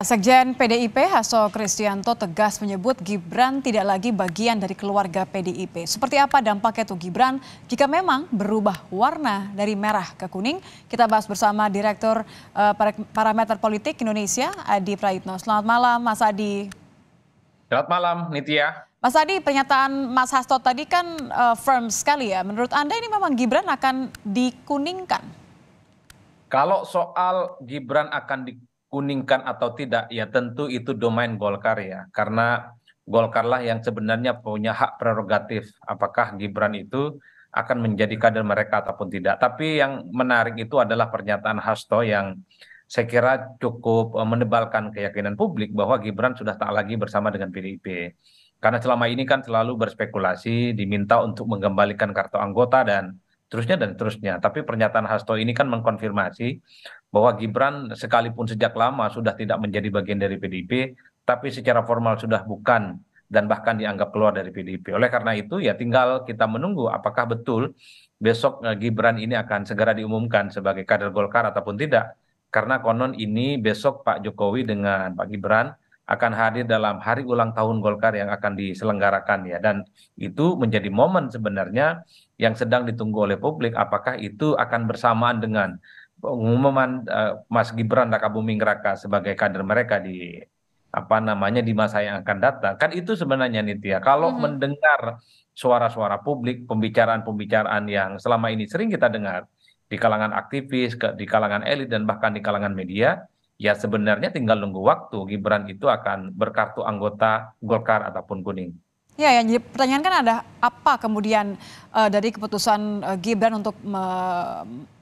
Sekjen PDIP Hasto Kristianto tegas menyebut Gibran tidak lagi bagian dari keluarga PDIP. Seperti apa dampaknya itu Gibran jika memang berubah warna dari merah ke kuning? Kita bahas bersama Direktur eh, Parameter Politik Indonesia Adi Prayitno. Selamat malam Mas Adi. Selamat malam Nitya. Mas Adi, pernyataan Mas Hasto tadi kan uh, firm sekali ya. Menurut Anda ini memang Gibran akan dikuningkan? Kalau soal Gibran akan dikuningkan, Kuningkan atau tidak ya tentu itu domain Golkar ya karena Golkar lah yang sebenarnya punya hak prerogatif apakah Gibran itu akan menjadi kader mereka ataupun tidak. Tapi yang menarik itu adalah pernyataan Hasto yang saya kira cukup eh, menebalkan keyakinan publik bahwa Gibran sudah tak lagi bersama dengan PDIP. Karena selama ini kan selalu berspekulasi diminta untuk mengembalikan kartu anggota dan terusnya dan terusnya. Tapi pernyataan Hasto ini kan mengkonfirmasi bahwa Gibran sekalipun sejak lama sudah tidak menjadi bagian dari PDIP, tapi secara formal sudah bukan dan bahkan dianggap keluar dari PDIP. Oleh karena itu ya tinggal kita menunggu apakah betul besok eh, Gibran ini akan segera diumumkan sebagai kader Golkar ataupun tidak. Karena konon ini besok Pak Jokowi dengan Pak Gibran akan hadir dalam hari ulang tahun Golkar yang akan diselenggarakan ya dan itu menjadi momen sebenarnya yang sedang ditunggu oleh publik apakah itu akan bersamaan dengan pengumuman uh, Mas Gibran Rakabuming Raka sebagai kader mereka di apa namanya di masa yang akan datang kan itu sebenarnya Nitya kalau mm -hmm. mendengar suara-suara publik pembicaraan-pembicaraan yang selama ini sering kita dengar di kalangan aktivis di kalangan elit dan bahkan di kalangan media ya sebenarnya tinggal nunggu waktu Gibran itu akan berkartu anggota Golkar ataupun kuning. Ya, yang jadi pertanyaan kan ada apa kemudian uh, dari keputusan uh, Gibran untuk me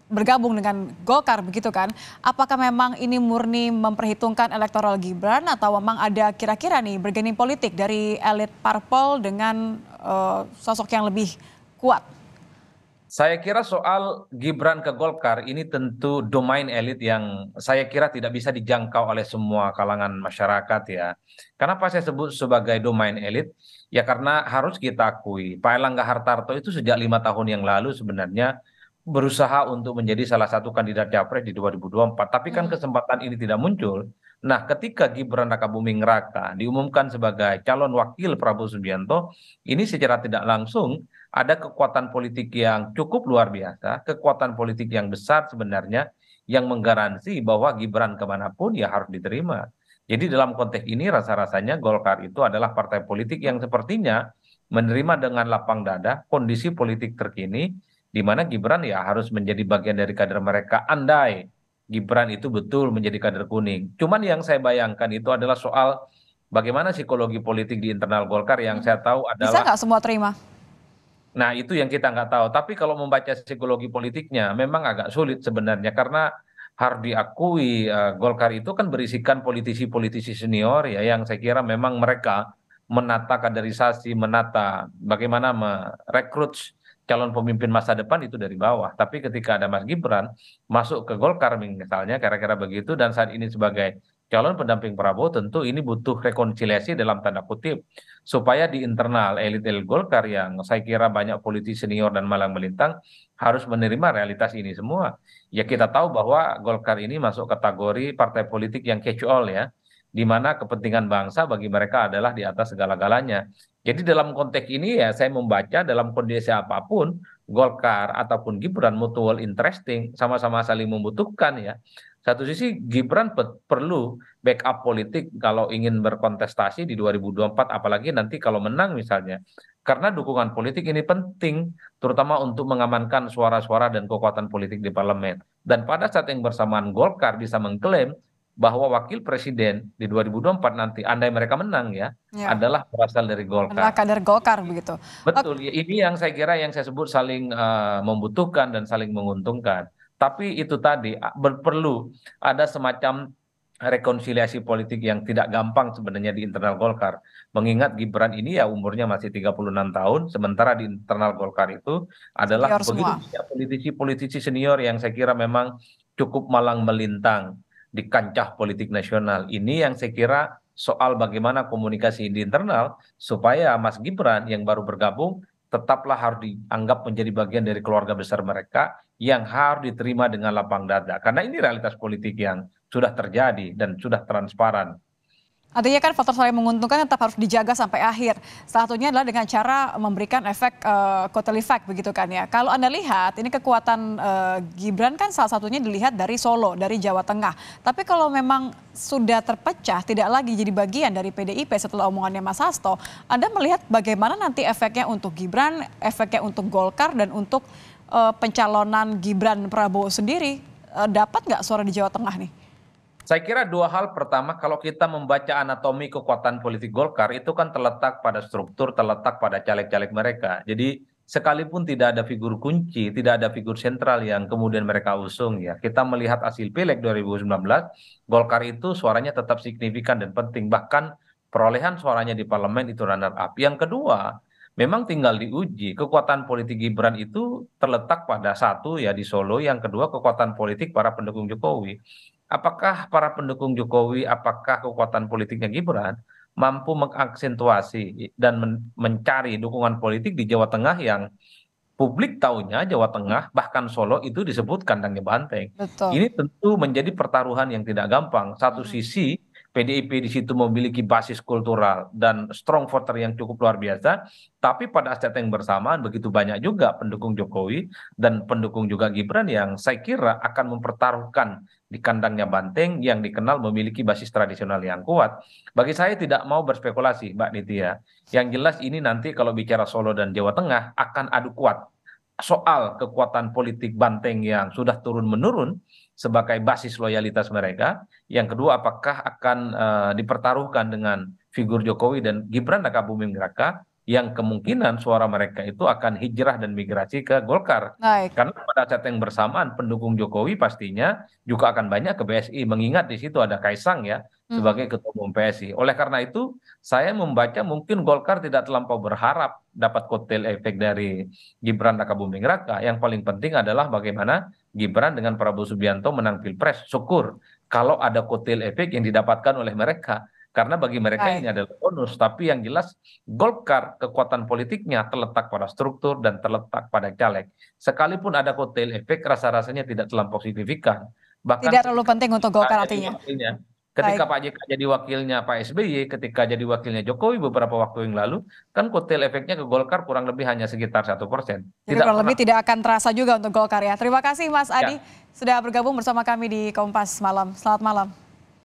bergabung dengan Golkar begitu kan? Apakah memang ini murni memperhitungkan elektoral Gibran atau memang ada kira-kira nih bergening politik dari elit parpol dengan uh, sosok yang lebih kuat? saya kira soal gibran ke golkar ini tentu domain elit yang saya kira tidak bisa dijangkau oleh semua kalangan masyarakat ya kenapa saya sebut sebagai domain elit ya karena harus kita akui pak erlangga hartarto itu sejak lima tahun yang lalu sebenarnya berusaha untuk menjadi salah satu kandidat capres di dua tapi kan hmm. kesempatan ini tidak muncul nah ketika gibran raka raka diumumkan sebagai calon wakil prabowo subianto ini secara tidak langsung ada kekuatan politik yang cukup luar biasa kekuatan politik yang besar sebenarnya yang menggaransi bahwa Gibran kemanapun ya harus diterima. Jadi dalam konteks ini rasa-rasanya Golkar itu adalah partai politik yang sepertinya menerima dengan lapang dada kondisi politik terkini di mana gibran ya harus menjadi bagian dari kader mereka andai gibran itu betul menjadi kader kuning cuman yang saya bayangkan itu adalah soal bagaimana psikologi politik di internal golkar yang saya tahu adalah bisa nggak semua terima Nah, itu yang kita nggak tahu. Tapi kalau membaca psikologi politiknya, memang agak sulit sebenarnya karena harus diakui uh, Golkar itu kan berisikan politisi-politisi senior ya yang saya kira memang mereka menata kaderisasi, menata bagaimana merekrut calon pemimpin masa depan itu dari bawah tapi ketika ada mas gibran masuk ke golkar misalnya kira kira begitu dan saat ini sebagai calon pendamping prabowo tentu ini butuh rekonsiliasi dalam tanda kutip supaya di internal elit elit golkar yang saya kira banyak politisi senior dan malang melintang harus menerima realitas ini semua ya kita tahu bahwa golkar ini masuk kategori partai politik yang catch all ya di mana kepentingan bangsa bagi mereka adalah di atas segala-galanya jadi dalam konteks ini ya saya membaca dalam kondisi apapun Golkar ataupun Gibran mutual interesting sama-sama saling membutuhkan ya. Satu sisi Gibran perlu backup politik kalau ingin berkontestasi di 2024 apalagi nanti kalau menang misalnya. Karena dukungan politik ini penting terutama untuk mengamankan suara-suara dan kekuatan politik di parlemen. Dan pada saat yang bersamaan Golkar bisa mengklaim bahwa wakil presiden di 2024 nanti andai mereka menang ya, ya. adalah berasal dari Golkar. Adalah kader Golkar begitu. Betul, ya, ini yang saya kira yang saya sebut saling uh, membutuhkan dan saling menguntungkan. Tapi itu tadi perlu ada semacam rekonsiliasi politik yang tidak gampang sebenarnya di internal Golkar. Mengingat Gibran ini ya umurnya masih 36 tahun, sementara di internal Golkar itu adalah begitu politisi-politisi senior yang saya kira memang cukup malang melintang di kancah politik nasional ini yang saya kira soal bagaimana komunikasi di internal supaya Mas Gibran yang baru bergabung tetaplah harus dianggap menjadi bagian dari keluarga besar mereka yang harus diterima dengan lapang dada karena ini realitas politik yang sudah terjadi dan sudah transparan Artinya kan faktor saling menguntungkan tetap harus dijaga sampai akhir. Salah satunya adalah dengan cara memberikan efek uh, kotel effect begitu kan ya. Kalau Anda lihat ini kekuatan uh, Gibran kan salah satunya dilihat dari Solo, dari Jawa Tengah. Tapi kalau memang sudah terpecah, tidak lagi jadi bagian dari PDIP setelah omongannya Mas Hasto, Anda melihat bagaimana nanti efeknya untuk Gibran, efeknya untuk Golkar dan untuk uh, pencalonan Gibran Prabowo sendiri uh, dapat nggak suara di Jawa Tengah nih? Saya kira dua hal pertama kalau kita membaca anatomi kekuatan politik Golkar itu kan terletak pada struktur, terletak pada caleg-caleg mereka. Jadi sekalipun tidak ada figur kunci, tidak ada figur sentral yang kemudian mereka usung ya. Kita melihat hasil Pileg 2019, Golkar itu suaranya tetap signifikan dan penting bahkan perolehan suaranya di parlemen itu runner up. Yang kedua, memang tinggal diuji kekuatan politik Gibran itu terletak pada satu ya di Solo, yang kedua kekuatan politik para pendukung Jokowi apakah para pendukung jokowi apakah kekuatan politiknya gibran mampu mengaksentuasi dan mencari dukungan politik di jawa tengah yang publik tahunya Jawa Tengah bahkan Solo itu disebut kandangnya banteng. Betul. Ini tentu menjadi pertaruhan yang tidak gampang. Satu hmm. sisi pdip di situ memiliki basis kultural dan strong voter yang cukup luar biasa tapi pada aset yang bersamaan begitu banyak juga pendukung jokowi dan pendukung juga gibran yang saya kira akan mempertaruhkan di kandangnya banteng yang dikenal memiliki basis tradisional yang kuat bagi saya tidak mau berspekulasi mbak Nitya yang jelas ini nanti kalau bicara Solo dan Jawa Tengah akan adu kuat soal kekuatan politik banteng yang sudah turun menurun sebagai basis loyalitas mereka. Yang kedua, apakah akan uh, dipertaruhkan dengan figur Jokowi dan Gibran raka buming raka yang kemungkinan suara mereka itu akan hijrah dan migrasi ke Golkar. Naik. Karena pada saat yang bersamaan pendukung Jokowi pastinya juga akan banyak ke BSI mengingat di situ ada Kaisang ya hmm. sebagai ketua umum PSI. Oleh karena itu saya membaca mungkin Golkar tidak terlampau berharap dapat kotel efek dari Gibran Raka Buming Raka. Yang paling penting adalah bagaimana Gibran dengan Prabowo Subianto menang pilpres syukur kalau ada kotel efek yang didapatkan oleh mereka karena bagi mereka Hai. ini adalah bonus tapi yang jelas Golkar kekuatan politiknya terletak pada struktur dan terletak pada caleg sekalipun ada kotel efek rasa rasanya tidak terlampau signifikan bahkan tidak terlalu penting untuk Golkar nah, artinya Ketika Baik. Pak JK jadi wakilnya Pak SBY, ketika jadi wakilnya Jokowi beberapa waktu yang lalu, kan kotel efeknya ke Golkar kurang lebih hanya sekitar satu persen. Jadi tidak kurang lebih tidak akan terasa juga untuk Golkar ya. Terima kasih Mas ya. Adi ya. sudah bergabung bersama kami di Kompas malam. Selamat malam.